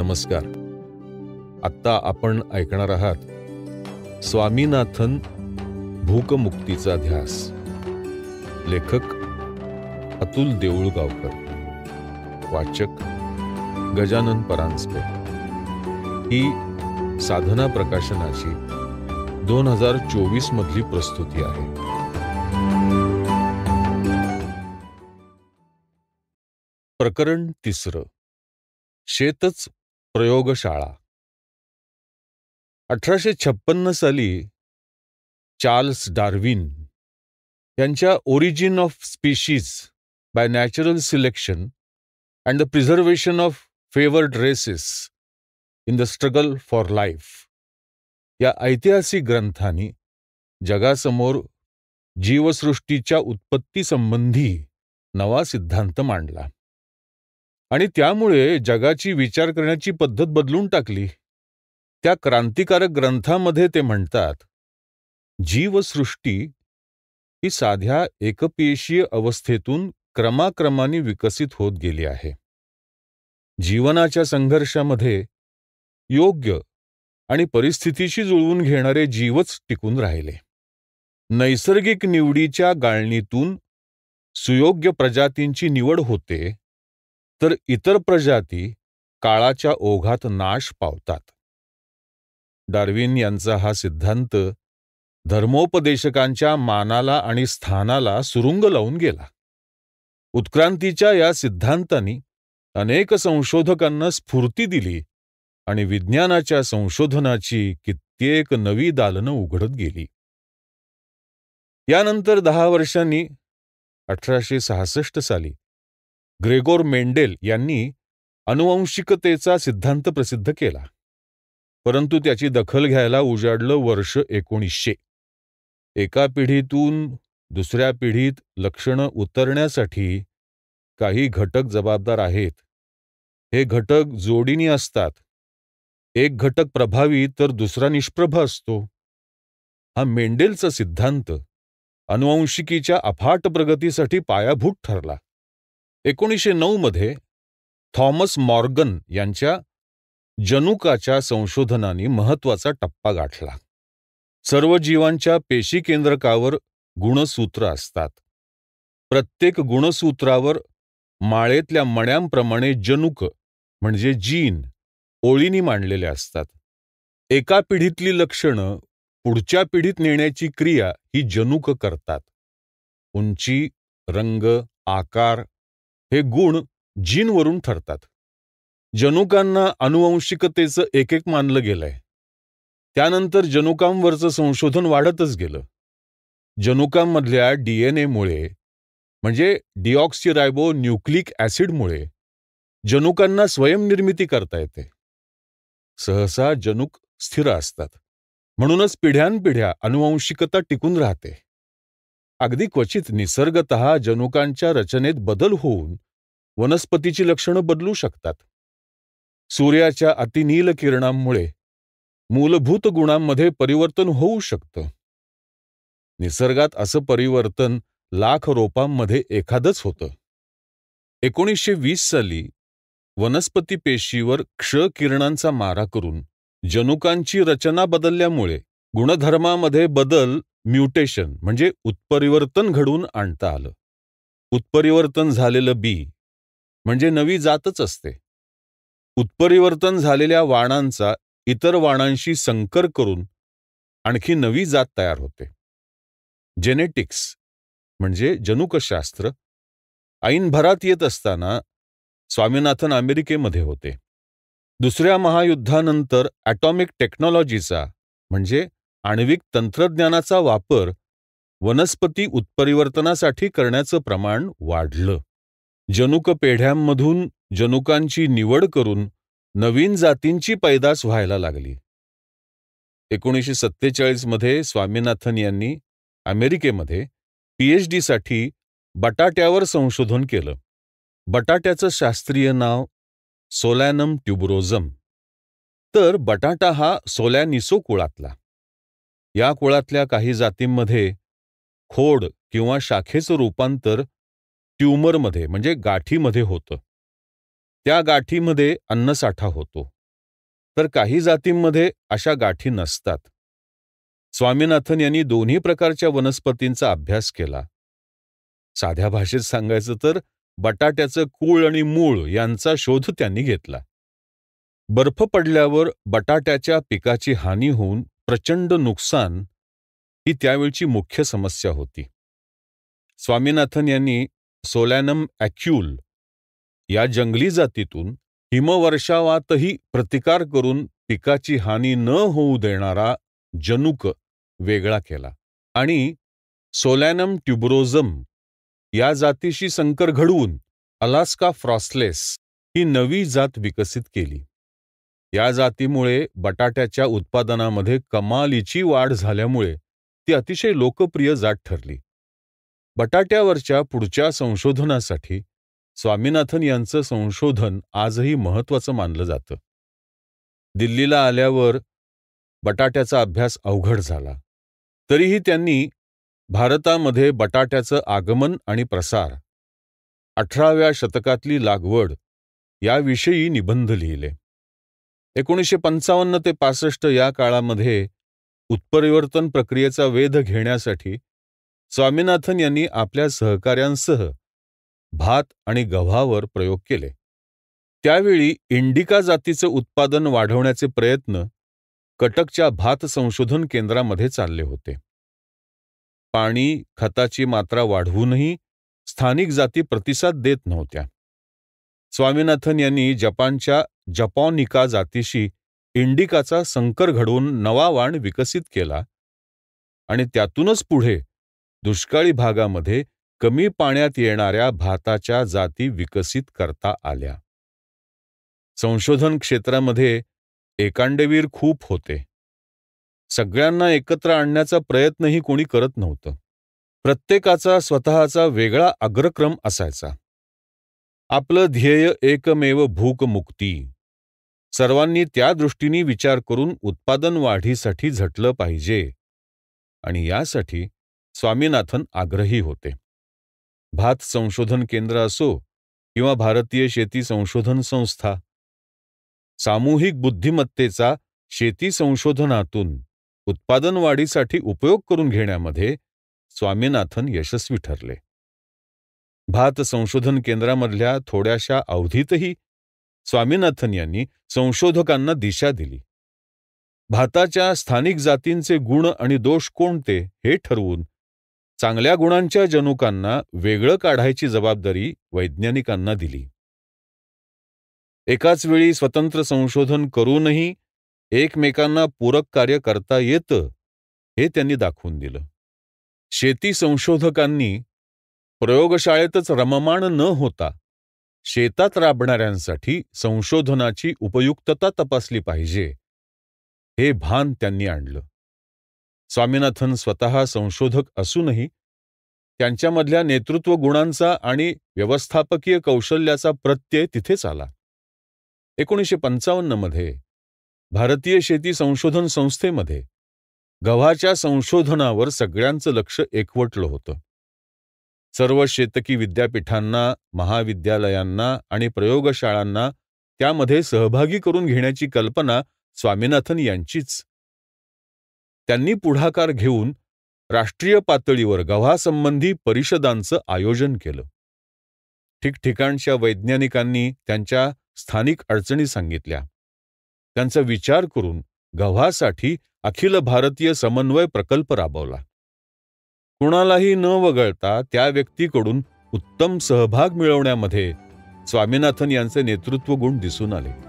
नमस्कार आत्ता आपण ऐकणार आहात स्वामीनाथन भूकमुक्तीचा ध्यास लेखक अतुल देऊळगावकर वाचक गजानन परांजपे ही साधना प्रकाशनाची दोन हजार चोवीस मधली प्रस्तुती आहे प्रकरण तिसरं शेतच प्रयोगशाळा अठराशे छप्पन्न साली चार्ल्स डार्विन यांच्या origin of species by natural selection and the preservation of favoured races in the struggle for life या ऐतिहासिक ग्रंथाने जगासमोर जीवसृष्टीच्या उत्पत्तीसंबंधी नवा सिद्धांत मांडला आणि त्यामुळे जगाची विचार करण्याची पद्धत बदलून टाकली त्या क्रांतिकारक ग्रंथामध्ये ते म्हणतात जीवसृष्टी ही साध्या एकपेशीय अवस्थेतून क्रमाक्रमाने विकसित होत गेली आहे जीवनाच्या संघर्षामध्ये योग्य आणि परिस्थितीशी जुळवून घेणारे जीवच टिकून राहिले नैसर्गिक निवडीच्या गाळणीतून सुयोग्य प्रजातींची निवड होते तर इतर प्रजाती काळाच्या ओघात नाश पावतात डार्विन यांचा हा सिद्धांत धर्मोपदेशकांच्या मानाला आणि स्थानाला सुरुंग लावून गेला उत्क्रांतीच्या या सिद्धांतानी अनेक संशोधकांना स्फूर्ती दिली आणि विज्ञानाच्या संशोधनाची कित्येक नवी दालनं उघडत गेली यानंतर दहा वर्षांनी अठराशे सहासष्ट साली ग्रेगोर मेंडेल यांनी अनुवंशिकतेचा सिद्धांत प्रसिद्ध केला परंतु त्याची दखल घ्यायला उजाडलं वर्ष एकोणीसशे एका पिढीतून दुसऱ्या पिढीत लक्षणं उतरण्यासाठी काही घटक जबाबदार आहेत हे घटक जोडीनी असतात एक घटक प्रभावी तर दुसरा निष्प्रभ असतो हा मेंडेलचा सिद्धांत अनुवंशिकीच्या अफाट प्रगतीसाठी पायाभूत ठरला एकोणीसशे नऊ मध्ये थॉमस मॉर्गन यांच्या जनुकाच्या संशोधनाने महत्वाचा टप्पा गाठला सर्व जीवांच्या केंद्रकावर गुणसूत्र असतात प्रत्येक गुणसूत्रावर माळेतल्या मण्यांप्रमाणे जनुक म्हणजे जीन ओळीनी मांडलेले असतात एका पिढीतली लक्षणं पुढच्या पिढीत नेण्याची क्रिया ही जनुक करतात उंची रंग आकार हे गुण जीनवरून ठरतात जनुकांना अनुवंशिकतेचं एक मानलं गेलंय त्यानंतर जनुकांवरचं संशोधन वाढतच गेलं जनुकांमधल्या एमुळे म्हणजे डिऑक्सिरायबो न्यूक्लिक ॲसिडमुळे जनुकांना स्वयंनिर्मिती करता येते सहसा जनुक स्थिर असतात म्हणूनच पिढ्यानपिढ्या अनुवंशिकता टिकून राहते अगदी क्वचित निसर्गत जनुकांच्या रचनेत बदल होऊन वनस्पतीची लक्षणं बदलू शकतात सूर्याच्या अतिनील किरणांमुळे मूलभूत गुणांमध्ये परिवर्तन होऊ शकतं निसर्गात असं परिवर्तन लाख रोपांमध्ये एखादंच होतं एकोणीसशे वीस साली वनस्पती पेशीवर क्ष किरणांचा मारा करून जनुकांची रचना बदलल्यामुळे गुणधर्मामध्ये बदल म्युटेशन म्हणजे उत्परिवर्तन घडवून आणता आलं उत्परिवर्तन झालेलं बी म्हणजे नवी जातच असते उत्परिवर्तन झालेल्या वाणांचा इतर वाणांशी संकर करून आणखी नवी जात तयार होते जेनेटिक्स म्हणजे जनुकशास्त्र ऐनभरात येत असताना स्वामीनाथन अमेरिकेमध्ये होते दुसऱ्या महायुद्धानंतर ॲटॉमिक टेक्नॉलॉजीचा म्हणजे आण्विक तंत्रज्ञानाचा वापर वनस्पती उत्परिवर्तनासाठी करण्याचं प्रमाण वाढलं. जनुक पेढ्यांमधून जनुकांची निवड करून नवीन जातींची पैदास व्हायला लागली. एकोणीसशे सत्तेचाळीसमध्ये मध्ये स्वामीनाथन यांनी अमेरिकेमध्ये पीएचडीसाठी बटाट्यावर संशोधन केलं. बटाट्याचं शास्त्रीय नाव सोलॅनम ट्युबरोजम, तर बटाटा हा सोलॅनिसो कुळातला या कुळातल्या काही जातींमध्ये खोड किंवा शाखेचं रूपांतर ट्युमरमध्ये म्हणजे गाठीमध्ये होतं त्या गाठीमध्ये अन्नसाठा होतो तर काही जातींमध्ये अशा गाठी नसतात स्वामीनाथन यांनी दोन्ही प्रकारच्या वनस्पतींचा अभ्यास केला साध्या भाषेत सांगायचं तर बटाट्याचं कूळ आणि मूळ यांचा शोध त्यांनी घेतला बर्फ पडल्यावर बटाट्याच्या पिकाची हानी होऊन प्रचंड नुकसान ही त्यावेळची मुख्य समस्या होती स्वामीनाथन यांनी सोलॅनम ॲक्युल या जंगली जातीतून हिमवर्षावातही प्रतिकार करून पिकाची हानी न होऊ देणारा जनुक वेगळा केला आणि सोलॅनम ट्युब्रोझम या जातीशी संकर घडवून अलास्का फ्रॉसलेस ही नवी जात विकसित केली या जातीमुळे बटाट्याच्या उत्पादनामध्ये कमालीची वाढ झाल्यामुळे ती अतिशय लोकप्रिय जात ठरली. बटाट्यावरच्या पुढच्या संशोधनासाठी स्वामीनाथन यांचं संशोधन आजही महत्त्वाचं मानलं जातं. दिल्लीला आल्यावर बटाट्याचा अभ्यास अवघड झाला. तरीही त्यांनी भारतामध्ये बटाट्याचं आगमन आणि प्रसार, अठराव्या शतकातली लागवड याविषयी निबंध लिहिले. एकोणीसशे पंचावन्न ते पासष्ट या काळामध्ये उत्परिवर्तन प्रक्रियेचा वेध घेण्यासाठी स्वामीनाथन यांनी आपल्या सहकाऱ्यांसह भात आणि गव्हावर प्रयोग केले त्यावेळी इंडिका जातीचं उत्पादन वाढवण्याचे प्रयत्न कटकच्या भात संशोधन केंद्रामध्ये चालले होते पाणी खताची मात्रा वाढवूनही स्थानिक जाती प्रतिसाद देत नव्हत्या स्वामीनाथन यांनी जपानच्या जपॉनिका जातीशी इंडिकाचा संकर घडवून नवा वाण विकसित केला आणि त्यातूनच पुढे दुष्काळी भागामध्ये कमी पाण्यात येणाऱ्या भाताच्या जाती विकसित करता आल्या संशोधन क्षेत्रामध्ये एकांडेवीर खूप होते सगळ्यांना एकत्र आणण्याचा प्रयत्नही कोणी करत नव्हतं प्रत्येकाचा स्वतःचा वेगळा अग्रक्रम असायचा आपलं ध्येय एकमेव भूकमुक्ती सर्वांनी त्या दृष्टीने विचार करून उत्पादन वाढीसाठी झटलं पाहिजे आणि यासाठी स्वामीनाथन आग्रही होते भात संशोधन केंद्र असो किंवा भारतीय शेती संशोधन संस्था सामूहिक बुद्धिमत्तेचा शेती संशोधनातून उत्पादन वाढीसाठी उपयोग करून घेण्यामध्ये स्वामीनाथन यशस्वी ठरले भात संशोधन केंद्रामधल्या थोड्याशा अवधीतही स्वामीनाथन यांनी संशोधकांना दिशा दिली भाताच्या स्थानिक जातींचे गुण आणि दोष कोणते हे ठरवून चांगल्या गुणांच्या जनुकांना वेगळं काढायची जबाबदारी वैज्ञानिकांना दिली एकाच वेळी स्वतंत्र संशोधन करूनही एकमेकांना पूरक कार्य करता येतं हे त्यांनी दाखवून दिलं शेती संशोधकांनी प्रयोगशाळेतच रममाण न होता शेतात राबणाऱ्यांसाठी संशोधनाची उपयुक्तता तपासली पाहिजे हे भान त्यांनी आणलं स्वामीनाथन स्वतः संशोधक असूनही त्यांच्यामधल्या नेतृत्व गुणांचा आणि व्यवस्थापकीय कौशल्याचा प्रत्यय तिथेच आला एकोणीसशे पंचावन्नमध्ये भारतीय शेती संशोधन संस्थेमध्ये गव्हाच्या संशोधनावर सगळ्यांचं लक्ष एकवटलं होतं सर्व शेतकी विद्यापीठांना महाविद्यालयांना आणि प्रयोगशाळांना त्यामध्ये सहभागी करून घेण्याची कल्पना स्वामीनाथन यांचीच त्यांनी पुढाकार घेऊन राष्ट्रीय पातळीवर गव्हासंबंधी परिषदांचं आयोजन केलं ठिकठिकाणच्या वैज्ञानिकांनी त्यांच्या स्थानिक अडचणी सांगितल्या त्यांचा विचार करून गव्हासाठी अखिल भारतीय समन्वय प्रकल्प राबवला कुणालाही न वगळता त्या व्यक्तीकडून उत्तम सहभाग मिळवण्यामध्ये स्वामीनाथन यांचे नेतृत्व गुण दिसून आले